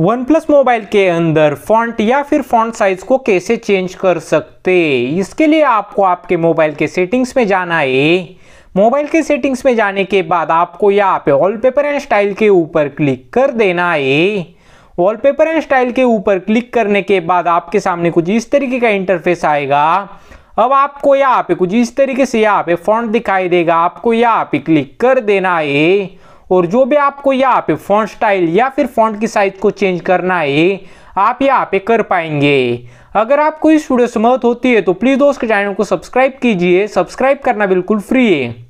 one plus mobile के अंदर font या फिर फॉन्ट साइज को कैसे चेंज कर सकते इसके लिए आपको आपके मोबाइल के सेटिंग्स में जाना है मोबाइल के सेटिंग्स में जाने के बाद आपको यहाँ पे वॉलपेपर एंड स्टाइल के ऊपर क्लिक कर देना है वॉलपेपर एंड स्टाइल के ऊपर क्लिक करने के बाद आपके सामने कुछ इस तरीके का इंटरफेस आएगा अब आपको यहाँ पे कुछ इस तरीके से यहाँ पे फॉन्ट दिखाई देगा आपको यहाँ पे क्लिक कर देना है और जो भी आपको यहाँ पे फॉन्ट स्टाइल या फिर फॉन्ट की साइज को चेंज करना है आप यहाँ पे कर पाएंगे अगर आपको इस वीडियो से मदद होती है तो प्लीज़ दोस्त के चैनल को सब्सक्राइब कीजिए सब्सक्राइब करना बिल्कुल फ्री है